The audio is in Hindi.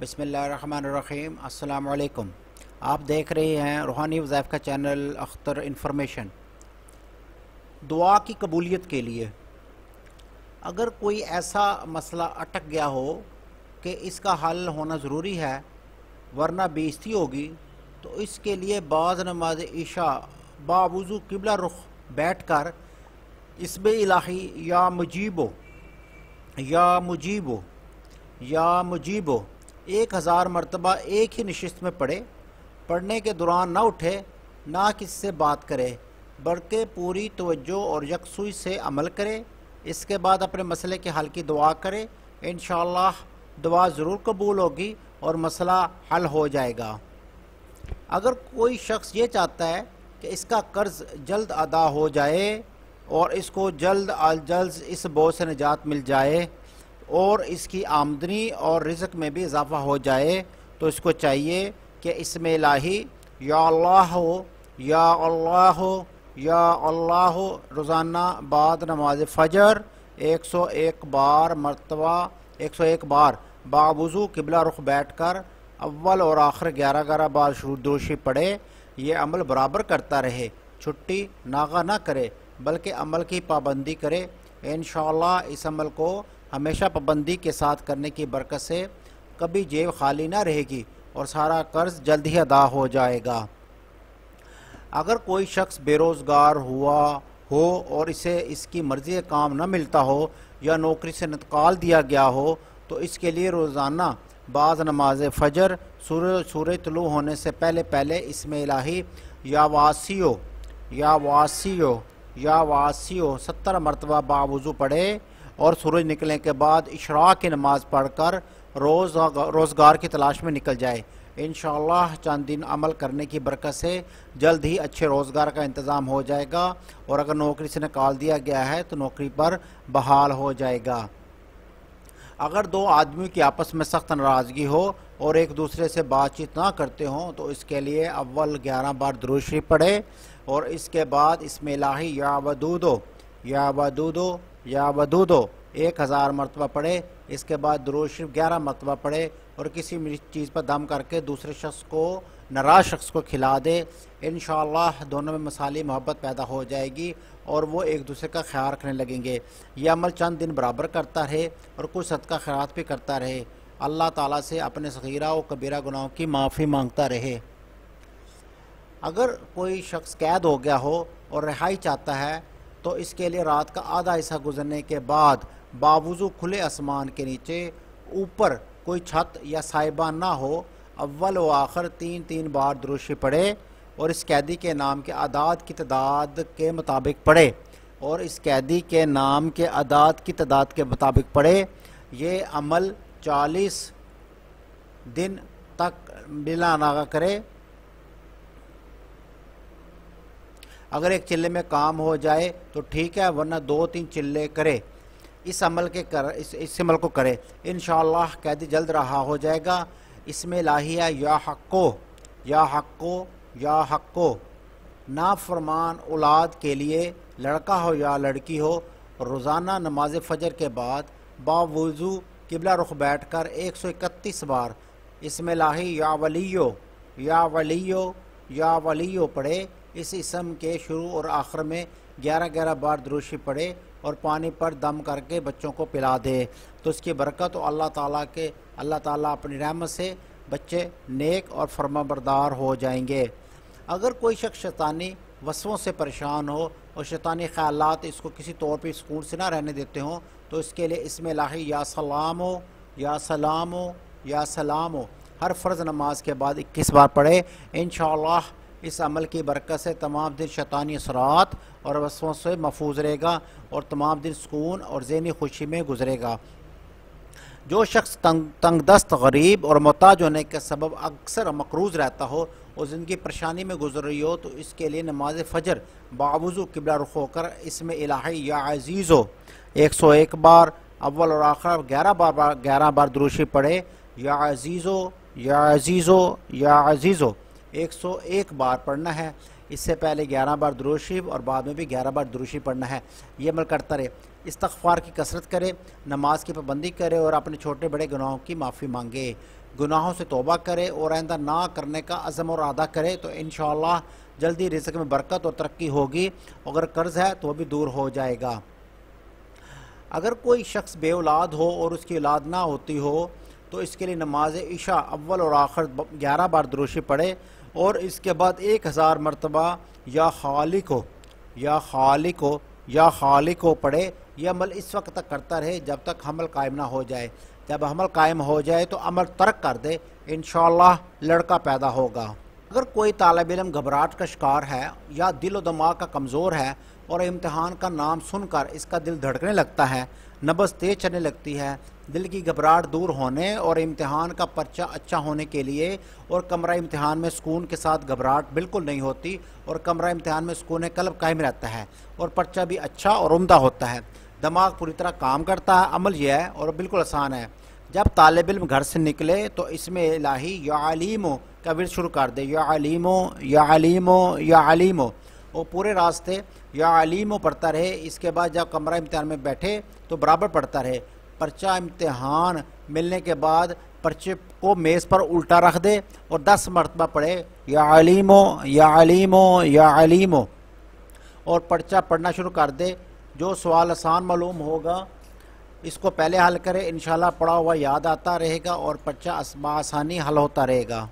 बसमीम् अल्लाम आप देख रहे हैं रूहानी वज़ैफ़ का चैनल अख्तर इन्फॉर्मेशन दुआ की कबूलियत के लिए अगर कोई ऐसा मसला अटक गया हो कि इसका हल होना ज़रूरी है वरना बेजती होगी तो इसके लिए बाज़ नमाज ईशा बावजू किबला रुख बैठ कर इसब इलाही या मुजीबो या मुजीबो या मुजीबो एक हज़ार मरतबा एक ही नशस्त में पढ़े पढ़ने के दौरान ना उठे ना किसी से बात करे बल्कि पूरी तवज्जो और यकसुई से अमल करे इसके बाद अपने मसले के हल की दुआ करे इन दुआ ज़रूर कबूल होगी और मसला हल हो जाएगा अगर कोई शख्स ये चाहता है कि इसका कर्ज़ जल्द अदा हो जाए और इसको जल्द अज जल्द इस बोझ से निजात मिल जाए और इसकी आमदनी और रिज़क में भी इजाफा हो जाए तो इसको चाहिए कि इसमें लाही या अल्लाह हो या अल्लाह हो या अल्लाह हो रोज़ाना बाद नमाज फजर एक सौ एक बार मरतबा एक सौ एक बार बावजू किबला रुख बैठ कर अव्वल और आखिर ग्यारह ग्यारह बार दोषी पढ़े ये अमल बराबर करता रहे छुट्टी नागा ना करे बल्कि अमल की पाबंदी करे इन इस अमल को हमेशा पाबंदी के साथ करने की बरकत से कभी जेब खाली ना रहेगी और सारा कर्ज जल्द ही अदा हो जाएगा अगर कोई शख्स बेरोज़गार हुआ हो और इसे इसकी मर्ज़ी से काम न मिलता हो या नौकरी से निकाल दिया गया हो तो इसके लिए रोज़ाना बाज़ नमाज फ़जर सूर्य सूर्य तलु होने से पहले पहले इसमें इलाही या वासियो या वासियो या वासियो सत्तर मरतबा बावजू पढ़े और सूरज निकलने के बाद इशरा की नमाज़ पढ़ कर रोज़ रोज़गार की तलाश में निकल जाए इन चंद दिन अमल करने की बरकत से जल्द ही अच्छे रोज़गार का इंतज़ाम हो जाएगा और अगर नौकरी से निकाल दिया गया है तो नौकरी पर बहाल हो जाएगा अगर दो आदमियों की आपस में सख्त नाराज़गी हो और एक दूसरे से बातचीत ना करते हों तो इसके लिए अव्वल ग्यारह बार दुरुशरी पढ़े और इसके बाद इसमें लाही या वदूदो या वदूदो या वधू दो एक हज़ार मरतबा पढ़े इसके बाद दरोज शरीफ ग्यारह मरतबा पढ़े और किसी चीज़ पर दम करके दूसरे शख्स को नाराज शख्स को खिला दे इन दोनों में मसाली मोहब्बत पैदा हो जाएगी और वो एक दूसरे का ख्याल रखने लगेंगे यह अमल चंद दिन बराबर करता रहे और कुछ सदका खैरात भी करता रहे अल्लाह ताला से अपने सगीरा और कबीरा गुनाहों की माफ़ी मांगता रहे अगर कोई शख्स कैद हो गया हो और रिहाई चाहता है तो इसके लिए रात का आधा हिस्सा गुजरने के बाद बावजू खुले आसमान के नीचे ऊपर कोई छत या साहिबा ना हो अव्वल व आखिर तीन तीन बार दुरुशी पड़े और इस कैदी के नाम के आदाद की तदाद के मुताबिक पढ़े और इस कैदी के नाम के आदाद की तदाद के मुताबिक पढ़े ये अमल चालीस दिन तक नागा करे अगर एक चिल्ले में काम हो जाए तो ठीक है वरना दो तीन चिल्ले करे इस अमल के कर इस इस अमल को करे इन कैदी जल्द रहा हो जाएगा इसमें लाहिया या हक्को या हक्को या हक्को नाफरमान औलाद के लिए लड़का हो या लड़की हो रोज़ाना नमाज फजर के बाद बावजू किबला रुख बैठ कर एक सौ इकतीस बार इसमें लाही या वलियो या वलियो या वलियो पढ़े इस इसम के शुरू और आखिर में ग्यारह ग्यारह बार द्रोशी पढ़े और पानी पर दम करके बच्चों को पिला दे तो इसकी बरकत और अल्लाह ताला के अल्लाह ताला अपनी रहमत से बच्चे नेक और फर्माबरदार हो जाएंगे अगर कोई शख्स शैतानी वसवों से परेशान हो और शैतानी ख्याल इसको किसी तौर पर सुकून से ना रहने देते हों तो इसके लिए इसमें लाही या सलाम हो या सलाम हो या सलाम हो हर फ़र्ज़ नमाज के बाद इक्कीस बार पढ़े इन इस अमल की बरकत से तमाम दिन शैतानी असरात और वसों से महफूज रहेगा और तमाम दिन सुकून और जहनी खुशी में गुजरेगा जो शख्स तंग तंग दस्त गरीब और मोहताज होने के सबब अक्सर मकरूज रहता हो और ज़िंदगी परेशानी में गुजर रही हो तो इसके लिए नमाज फ़जर बावजू किबला रुख होकर इसमें इलाही या अजीज़ हो एक सौ एक बार अव्वल और आखिर ग्यारह बार बार ग्यारह बार दुरुशी पढ़े या अजीज़ो या हो या अजीज हो 101 बार पढ़ना है इससे पहले 11 बार दुरुशीब और बाद में भी 11 बार दुरुशी पढ़ना है ये अमल करता रहे इस्तफ़ार की कसरत करे नमाज की पाबंदी करे और अपने छोटे बड़े गुनाहों की माफ़ी मांगे गुनाहों से तोबा करे और आइंदा ना करने का अज़म और अदा करे तो इन जल्दी रिजक में बरकत और तरक्की होगी अगर कर्ज़ है तो भी दूर हो जाएगा अगर कोई शख्स बे ओलाद हो और उसकी औलाद ना होती हो तो इसके लिए नमाज इशा अव्वल और आखिर ग्यारह बार दुरुशी पढ़े और इसके बाद एक हज़ार मरतबा या खालिक हो या खालिक हो या खालिक हो पढ़े यह अमल इस वक्त तक करता रहे जब तक हमल कायम ना हो जाए जब हमल कायम हो जाए तो अमल तर्क कर दे इन लड़का पैदा होगा अगर कोई तालब इलम घबराहट का शिकार है या दिल व दिमाग का कमज़ोर है और इम्तहान का नाम सुनकर इसका दिल धड़कने लगता है नबस तेज चलने लगती है दिल की घबराहट दूर होने और इम्तहान का पर्चा अच्छा होने के लिए और कमरा इम्तहान में सुकून के साथ घबराहट बिल्कुल नहीं होती और कमरा इम्तहान में सुकून कलब कायम रहता है और पर्चा भी अच्छा और उमदा होता है दिमाग पूरी तरह काम करता है अमल यह है और बिल्कुल आसान है जब तालब इम घर से निकले तो इसमें लाही यालीम का विर शुरू कर दे यालीमो यालीमो यालीमो और पूरे रास्ते या आलिम पढ़ता रहे इसके बाद जब कमरा इम्तहान में बैठे तो बराबर पढ़ता रहे पर्चा इम्तहान मिलने के बाद पर्चे को मेज़ पर उल्टा रख दे और दस मरतबा पढ़े या आलिम या आलिम या आलिम और पर्चा पढ़ना शुरू कर दे जो सवाल आसान मालूम होगा इसको पहले हल करे इन पढ़ा हुआ याद आता रहेगा और पर्चा आसानी हल होता रहेगा